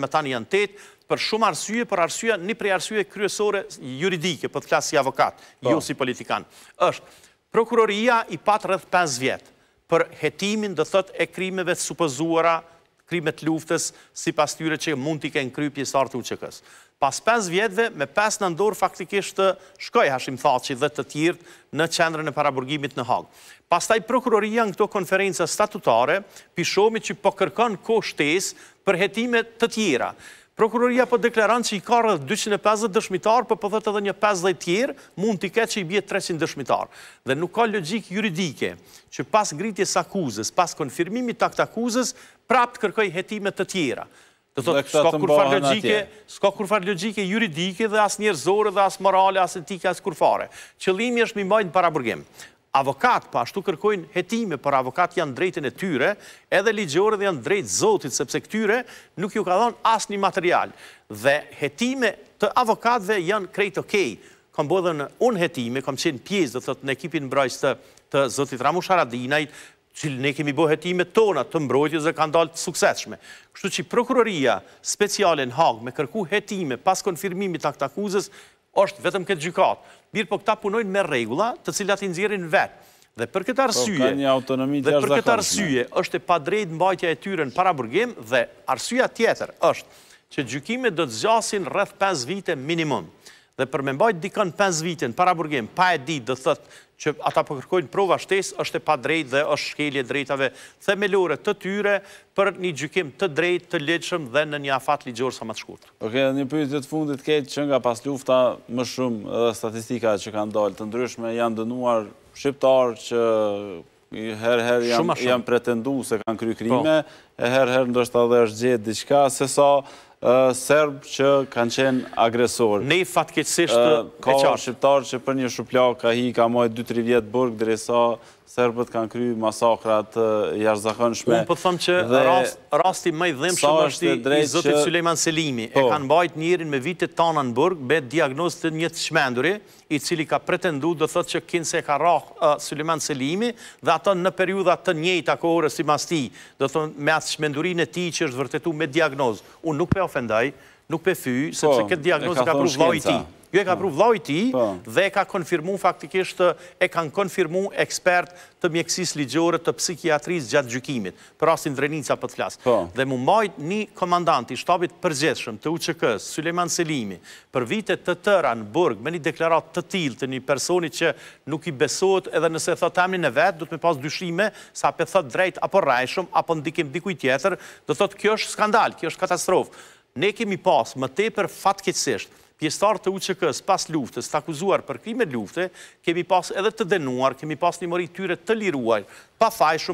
me tani janë tëtë, për shumë arsye, për arsye, një prej arsye kryesore juridike, për të klasë si avokat, po. ju jo si politikan. është prokuroria i patë rëdhë 5 vjetë për hetimin dhe thët e krimeve supëzuara shkrimet luftës si pas tyre që mund t'i kënë kry pjesar të UQK-s. Pas 5 vjetëve, me 5 në ndorë faktikisht të shkoj hashim thaci dhe të tjirtë në qendrën e paraburgimit në Hagë. Pas taj prokuroria në këto konferenca statutare, pishomi që pokërkon kështes për jetimet të tjera. Prokuroria për po deklaran që i ka 250 dëshmitar, për po pëthet po edhe një 50 tjerë, mund t'i ketë që i bje 300 dëshmitar. Dhe nuk ka logik juridike që pas gritjes akuzës, pas konfirmimi takt akuzës, prapt kërkoj jetimet të tjera. Dhe të thotë, s'ka kurfar logike juridike dhe as njerëzore dhe as morale, as etike, as kurfare. Qëlimi është mi majnë para avokat, pa po ashtu kërkojnë hetime, për avokat janë drejtën e tyre, edhe ligjore dhe janë drejtë zotit, sepse këtyre nuk ju ka dhonë asë një material. Dhe hetime të avokatve janë krejtë okej. Kam bodhe në unë hetime, kam qenë pjesë, dhe thotë në ekipin mbrajsh të zotit Ramu Sharadinajt, që ne kemi bo hetime tona të mbrojtjës dhe kanë dalë të sukseshme. Kështu që prokuroria speciale në hagë me kërku hetime pas konfirmimit akt akuzës, është vetëm këtë gjykatë. Mirë po këta punojnë me regula të cilat i nëzirin vetë. Dhe për këtë po, arsye, dhe për këtë arsye, është e pa padrejt mbajtja e tyre në paraburgim, dhe arsyea tjetër është që gjykimet do të zjasin rrëth 5 vite minimum dhe për me mbajt dikën 5 vitin, para burgim, pa e di dhe thët që ata përkërkojnë po prova shtes, është e pa drejt dhe është shkelje drejtave themelore të tyre për një gjykim të drejt, të leqëm dhe në një afat ligjorë sa më të shkurt. Oke, okay, një pyjtë të fundit ketë që nga pas lufta më shumë edhe statistika që kanë dalë të ndryshme janë dënuar shqiptar që herë herë janë, janë pretendu se kanë kry po. krime, po. e herë herë ndështë adhe është gjithë diqka, se sa serb që kanë qenë agresor. Ne i fatkeqësisht e qarë. Ka shqiptarë që për një shupla ka hi, ka mojë 2-3 vjetë burg, dresa serbët kanë kry masakrat jashtëzakonshme. Unë përthëm po që rasti më i dhemë shumë është i zotit Sulejman Selimi. E po. kanë bajt njërin me vitit tanë në burg, be diagnozë të njëtë shmenduri, i cili ka pretendu dhe thëtë që kinë se ka rakë Sulejman Selimi, dhe ata në periudat të njëjtë akohore si mas ti, dhe thëmë me atë shmendurin e ti që është vërtetu me diagnozë. Unë nuk pe po ndaj, nuk për fy, po, këtë diagnozë ka pru vlau i ti. Jo e ka pru po. vlau i ti po. dhe e ka konfirmu faktikisht, e kanë konfirmu ekspert të mjekësis ligjore të psikiatrisë gjatë gjykimit, për asin drenica për të flasë. Dhe mu mojt një komandant i shtabit përgjeshëm të uqëkës, Suleman Selimi, për vite të tëra në burg, me një deklarat të tilë të një personi që nuk i besot, edhe nëse e thot amni në vetë, du të me pas dyshime, sa pe thot drejt apo rajshëm, apo ndikim dikuj tjetër, dhe thot kjo është skandal, kjo është katastrofë ne kemi pas më te për fatkeqësisht pjestar të UQK-s pas luftës të akuzuar për krimet lufte, kemi pas edhe të denuar, kemi pas një mëri tyre të liruaj, pa fajshëm,